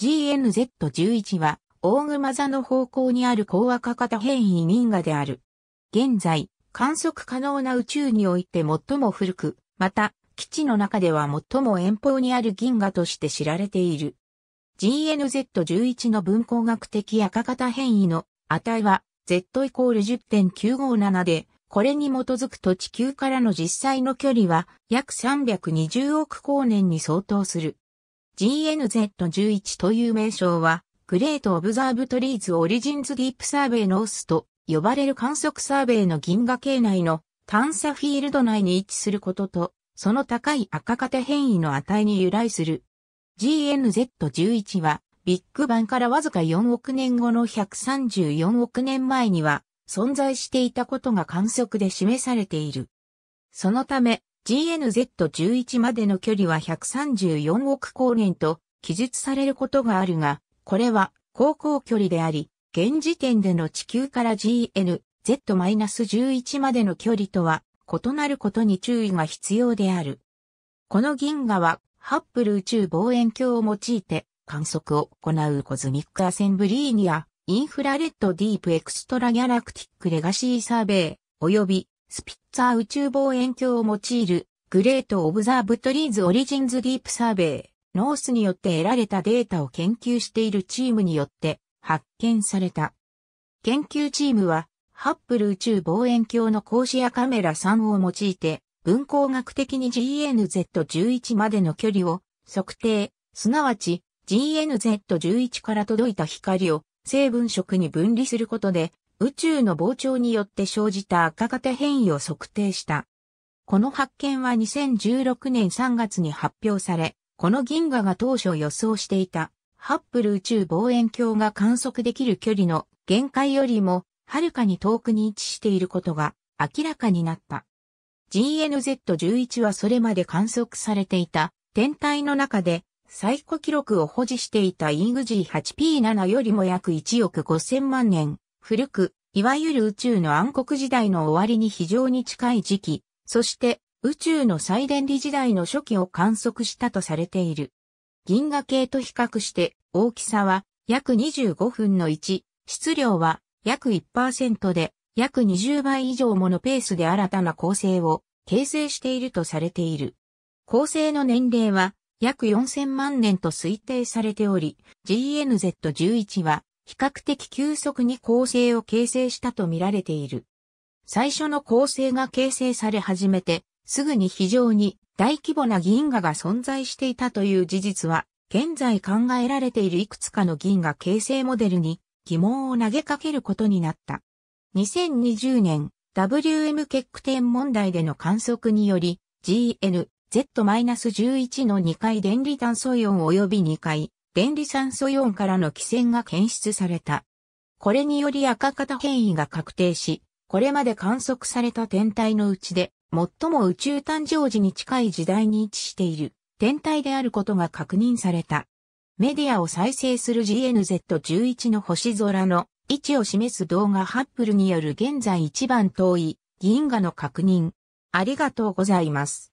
GNZ11 は、大熊座の方向にある高赤型変異銀河である。現在、観測可能な宇宙において最も古く、また、基地の中では最も遠方にある銀河として知られている。GNZ11 の分光学的赤型変異の値は Z イコール10.957で、これに基づくと地球からの実際の距離は約320億光年に相当する。GNZ11 という名称は、グレート・オブザーブトリーズ・オリジンズ・ディープ・サーベイ・ノースと呼ばれる観測サーベイの銀河系内の探査フィールド内に位置することと、その高い赤型変異の値に由来する。GNZ11 は、ビッグバンからわずか4億年後の134億年前には存在していたことが観測で示されている。そのため、GNZ11 までの距離は134億光年と記述されることがあるが、これは航行距離であり、現時点での地球から GNZ-11 までの距離とは異なることに注意が必要である。この銀河はハッブル宇宙望遠鏡を用いて観測を行うコズミックアセンブリーニア、インフラレッドディープエクストラギャラクティックレガシーサーベイ、及びスピッツァー宇宙望遠鏡を用いるグレート・オブザブトリーズ・オリジンズ・ディープ・サーベイ、ノースによって得られたデータを研究しているチームによって発見された。研究チームは、ハッブル宇宙望遠鏡の格子やカメラ3を用いて、分光学的に GNZ11 までの距離を測定、すなわち GNZ11 から届いた光を成分色に分離することで宇宙の膨張によって生じた赤型変異を測定した。この発見は2016年3月に発表され、この銀河が当初予想していた、ハッブル宇宙望遠鏡が観測できる距離の限界よりも、はるかに遠くに位置していることが明らかになった。GNZ11 はそれまで観測されていた天体の中で最古記録を保持していたイング G8P7 よりも約1億5000万年古くいわゆる宇宙の暗黒時代の終わりに非常に近い時期、そして宇宙の再電離時代の初期を観測したとされている。銀河系と比較して大きさは約25分の1、質量は約1%で約20倍以上ものペースで新たな構成を形成しているとされている。構成の年齢は約4000万年と推定されており、GNZ11 は比較的急速に構成を形成したと見られている。最初の構成が形成され始めて、すぐに非常に大規模な銀河が存在していたという事実は、現在考えられているいくつかの銀河形成モデルに疑問を投げかけることになった。2020年 WM 結句点問題での観測により GN Z-11 の2回電離炭素イオン及び2回電離酸素イオンからの寄線が検出された。これにより赤型変異が確定し、これまで観測された天体のうちで、最も宇宙誕生時に近い時代に位置している天体であることが確認された。メディアを再生する GNZ11 の星空の位置を示す動画ハップルによる現在一番遠い銀河の確認。ありがとうございます。